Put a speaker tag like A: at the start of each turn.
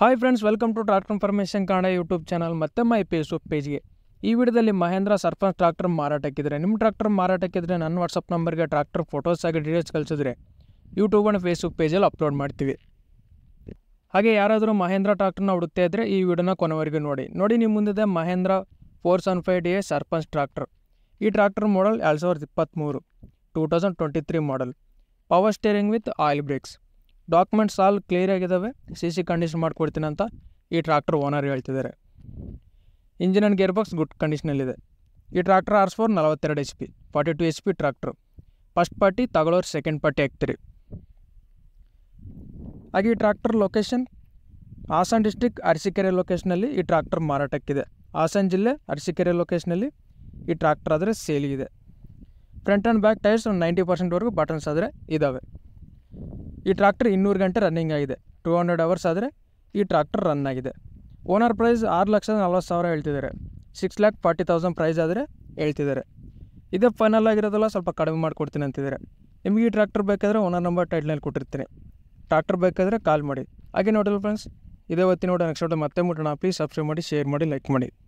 A: hi friends welcome to tractor information Kannada YouTube channel ಮತ್ತೆ my Facebook ಪೇಜ್ಗೆ ಈ ವಿಡಿಯೋದಲ್ಲಿ Mahendra sarpanch tractor ಮಾರಾಟಕ್ಕಿದ್ರೆ ನಿಮ್ಮ ಟ್ರಾಕ್ಟರ್ ಮಾರಾಟಕ್ಕಿದ್ರೆ ನನ್ನ ವಾಟ್ಸಪ್ ನಂಬರ್ಗೆ ಟ್ರಾಕ್ಟರ್ ಫೋಟೋಸ್ ಆಗಿ ಡೀಟೇಲ್ಸ್ ಕಳಿಸಿದ್ರೆ ಯೂಟ್ಯೂಬ್ ಆ್ಯಂಡ್ ಫೇಸ್ಬುಕ್ ಪೇಜಲ್ಲಿ ಅಪ್ಲೋಡ್ ಮಾಡ್ತೀವಿ ಹಾಗೆ ಯಾರಾದರೂ ಮಹೇಂದ್ರ ಟ್ರಾಕ್ಟರ್ನ ಹುಡುಕ್ತಾ ಇದ್ದರೆ ಈ ವಿಡಿಯೋನ ಕೊನೆವರೆಗೂ ನೋಡಿ ನೋಡಿ ನಿಮ್ಮ ಮುಂದಿದೆ Mahindra four seven five D A Sarpanch tractor ಈ ಟ್ರಾಕ್ಟರ್ ಮಾಡಲ್ ಎರಡು ಸಾವಿರದ ಇಪ್ಪತ್ತ್ಮೂರು two thousand twenty three model power steering with oil brakes documents all clear ಆಗಿದ್ದಾವೆ ಸಿ ಸಿ ಕಂಡೀಷನ್ ಮಾಡಿಕೊಡ್ತೀನಿ ಅಂತ ಈ ಟ್ರಾಕ್ಟರ್ ಓನರ್ ಹೇಳ್ತಿದ್ದಾರೆ engine and gear box good ಕಂಡೀಷನಲ್ಲಿದೆ ಈ ಟ್ರ್ಯಾಕ್ಟರ್ ಆರ್ಸ್ ಫೋರ್ ನಲವತ್ತೆರಡು H P forty two H P tractor first party ತಗೊಳ್ಳೋರು ಸೆಕೆಂಡ್ ಪಾರ್ಟಿ ಹಾಕ್ತಿರಿ ಹಾಗೆ ಈ tractor location Haasan district Arsikere ಲೊಕೇಶನಲ್ಲಿ ಈ ಟ್ರ್ಯಾಕ್ಟರ್ ಮಾರಾಟಕ್ಕಿದೆ ಹಾಸನ್ ಜಿಲ್ಲೆ ಅರಸೀಕೆರೆ ಲೊಕೇಶನಲ್ಲಿ ಈ ಟ್ರ್ಯಾಕ್ಟರ್ ಆದರೆ ಇದೆ ಫ್ರಂಟ್ ಆ್ಯಂಡ್ ಬ್ಯಾಕ್ ಟೈರ್ಸ್ ಒಂದು ನೈಂಟಿ ಪರ್ಸೆಂಟ್ವರೆಗೂ ಬಟನ್ಸ್ ಆದರೆ ಇದ್ದಾವೆ ಈ ಟ್ರ್ಯಾಕ್ಟರ್ ಇನ್ನೂರು ಗಂಟೆ ರನ್ನಿಂಗ್ ಆಗಿದೆ ಟೂ ಹಂಡ್ರೆಡ್ ಅವರ್ಸ್ ಆದರೆ ಈ ಟ್ರ್ಯಾಕ್ಟರ್ ರನ್ ಆಗಿದೆ ಓನರ್ ಪ್ರೈಸ್ ಆರು ಲಕ್ಷದ ನಲ್ವತ್ತು ಸಾವಿರ ಹೇಳ್ತಿದ್ದಾರೆ six lakh forty thousand price ಆದರೆ ಹೇಳ್ತಿದ್ದಾರೆ ಇದೇ ಫೈನಲ್ ಆಗಿರೋದಲ್ಲ ಸ್ವಲ್ಪ ಕಡಿಮೆ ಮಾಡಿಕೊಡ್ತೀನಿ ಅಂತಿದ್ದಾರೆ ನಿಮಗೆ ಈ ಟ್ರ್ಯಾಕ್ಟರ್ ಬೇಕಾದರೆ ಓನರ್ ನಂಬರ್ ಟೈಟ್ನಲ್ಲಿ ಕೊಟ್ಟಿರ್ತೀನಿ ಟ್ರ್ಯಾಕ್ಟರ್ ಬೇಕಾದರೆ ಕಾಲ್ ಮಾಡಿ ಹಾಗೆ ನೋಡಿಲ್ಲ ಫ್ರೆಂಡ್ಸ್ ಇದೇ ಹೊತ್ತಿ ನೋಡಿ ನೆಕ್ಸ್ಟ್ ಮತ್ತೆ ಮುಟ್ಟೋಣ ಪ್ಲೀಸ್ ಸಬ್ಸ್ಕ್ರೈಬ್ ಮಾಡಿ ಶೇರ್ ಮಾಡಿ ಲೈಕ್ ಮಾಡಿ